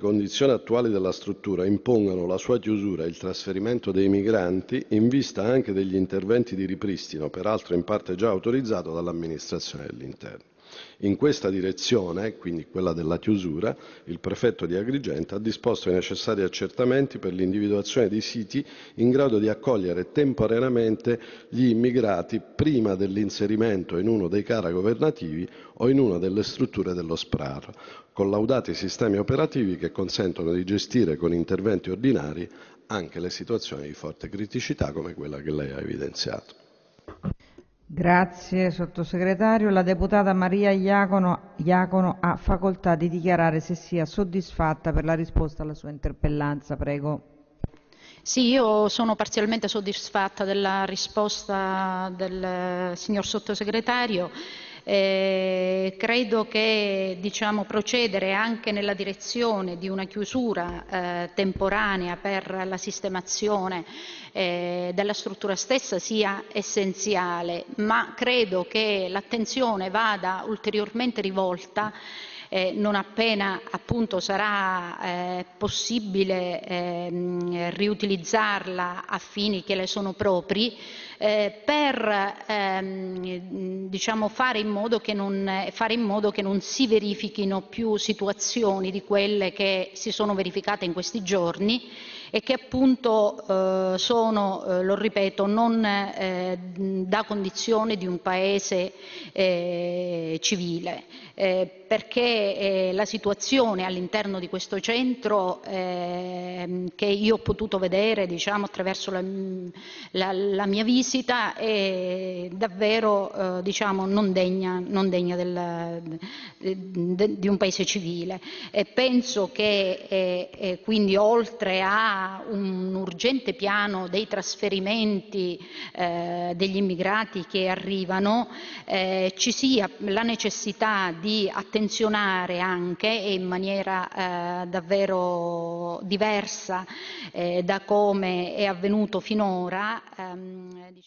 Le condizioni attuali della struttura impongono la sua chiusura e il trasferimento dei migranti in vista anche degli interventi di ripristino, peraltro in parte già autorizzato dall'amministrazione dell'interno. In questa direzione, quindi quella della chiusura, il prefetto di Agrigento ha disposto i necessari accertamenti per l'individuazione di siti in grado di accogliere temporaneamente gli immigrati prima dell'inserimento in uno dei CARA governativi o in una delle strutture dello SPRAR, collaudati sistemi operativi che consentono di gestire con interventi ordinari anche le situazioni di forte criticità come quella che lei ha evidenziato. Grazie Sottosegretario. La deputata Maria Iacono, Iacono, ha facoltà di dichiarare se sia soddisfatta per la risposta alla sua interpellanza. Prego. Sì, io sono parzialmente soddisfatta della risposta del eh, signor Sottosegretario. Eh, credo che diciamo, procedere anche nella direzione di una chiusura eh, temporanea per la sistemazione eh, della struttura stessa sia essenziale, ma credo che l'attenzione vada ulteriormente rivolta eh, non appena appunto, sarà eh, possibile eh, riutilizzarla a fini che le sono propri, eh, per ehm, diciamo, fare, in modo che non, fare in modo che non si verifichino più situazioni di quelle che si sono verificate in questi giorni e che appunto eh, sono, eh, lo ripeto, non eh, da condizione di un paese eh, civile, eh, perché eh, la situazione all'interno di questo centro ehm, che io ho potuto vedere diciamo, attraverso la, la, la, mia visita è davvero diciamo, non degna, non degna della, de, de, di un paese civile. penso che quindi oltre a un urgente piano dei trasferimenti eh, degli immigrati che arrivano, eh, ci sia la necessità di attenzionare anche e in maniera eh, davvero diversa eh, da come è avvenuto finora. Ehm, diciamo